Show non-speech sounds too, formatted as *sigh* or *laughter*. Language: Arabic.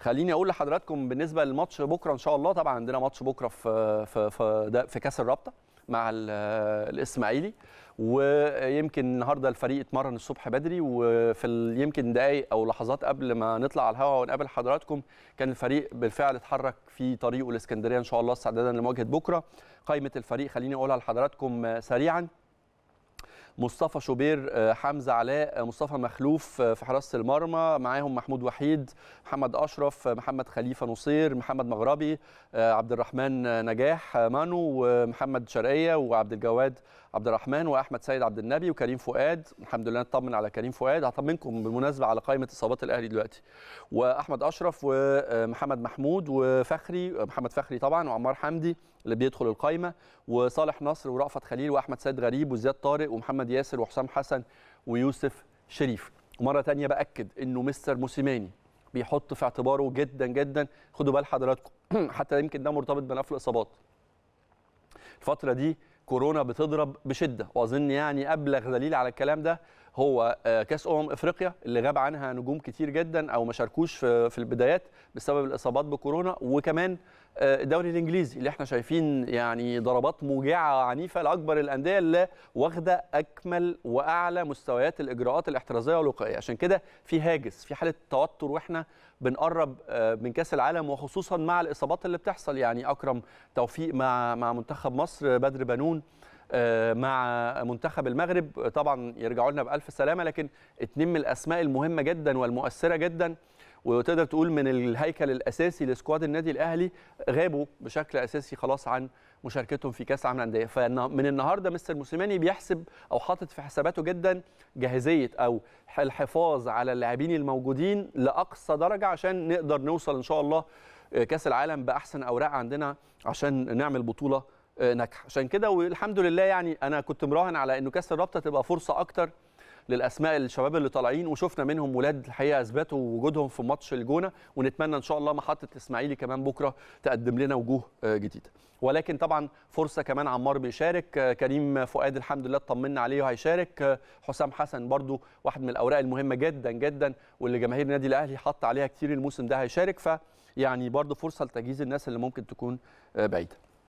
خليني اقول لحضراتكم بالنسبه للماتش بكره ان شاء الله طبعا عندنا ماتش بكره في في في, في كاس الرابطه مع الاسماعيلي ويمكن النهارده الفريق اتمرن الصبح بدري وفي يمكن دقائق او لحظات قبل ما نطلع على الهواء ونقابل حضراتكم كان الفريق بالفعل اتحرك في طريقه الاسكندريه ان شاء الله استعدادا لمواجهه بكره قائمه الفريق خليني اقولها لحضراتكم سريعا مصطفى شوبير آه، حمزه علاء آه، مصطفى مخلوف آه، في حراسه المرمى معاهم محمود وحيد محمد اشرف محمد خليفه نصير محمد مغربي عبد الرحمن نجاح مانو ومحمد شرقيه وعبد الجواد عبد الرحمن واحمد سيد عبد النبي وكريم فؤاد الحمد لله نطمن على كريم فؤاد هطمنكم بالمناسبه على قائمه اصابات الاهلي دلوقتي واحمد اشرف ومحمد محمود وفخري محمد فخري طبعا وعمار حمدي اللي بيدخل القائمه وصالح نصر ورأفت خليل واحمد سيد غريب وزياد طارق ومحمد محمد ياسر وحسام حسن ويوسف شريف ومره تانية باكد انه مستر موسيماني بيحط في اعتباره جدا جدا خدوا بال حضراتكم *clears throat* حتى يمكن ده مرتبط بنفل الاصابات الفتره دي كورونا بتضرب بشده واظن يعني ابلغ دليل على الكلام ده هو آه، كاس امم افريقيا اللي غاب عنها نجوم كتير جدا او ما شاركوش في البدايات بسبب الاصابات بكورونا وكمان آه، الدوري الانجليزي اللي احنا شايفين يعني ضربات موجعه عنيفه لاكبر الانديه اللي واخده اكمل واعلى مستويات الاجراءات الاحترازيه والوقائيه عشان كده في هاجس في حاله توتر واحنا بنقرب آه، من كاس العالم وخصوصا مع الاصابات اللي بتحصل يعني اكرم توفيق مع مع منتخب مصر بدر بنون آه، مع منتخب المغرب آه، طبعا يرجعوا لنا بألف سلامة لكن اتنين من الأسماء المهمة جدا والمؤثرة جدا وتقدر تقول من الهيكل الاساسي لسكواد النادي الاهلي غابوا بشكل اساسي خلاص عن مشاركتهم في كاس عالم الانديه فمن النهارده مستر موسيماني بيحسب او حاطط في حساباته جدا جاهزيه او الحفاظ على اللاعبين الموجودين لاقصى درجه عشان نقدر نوصل ان شاء الله آه، كاس العالم باحسن اوراق عندنا عشان نعمل بطوله آه، ناجحه عشان كده والحمد لله يعني انا كنت مراهن على انه كاس الرابطه تبقى فرصه اكتر للاسماء الشباب اللي طالعين وشفنا منهم ولاد الحقيقه اثبتوا وجودهم في ماتش الجونه ونتمنى ان شاء الله محطه الاسماعيلي كمان بكره تقدم لنا وجوه آه، جديده ولكن طبعا فرصه كمان عمار بيشارك آه، كريم فؤاد الحمد لله اطمنا عليه وهيشارك حسام حسن برده واحد من الاوراق المهمه جدا جدا واللي جماهير النادي الاهلي حط عليها كتير الموسم ده هيشارك فيعني برده فرصه لتجهيز الناس اللي ممكن تكون بعيده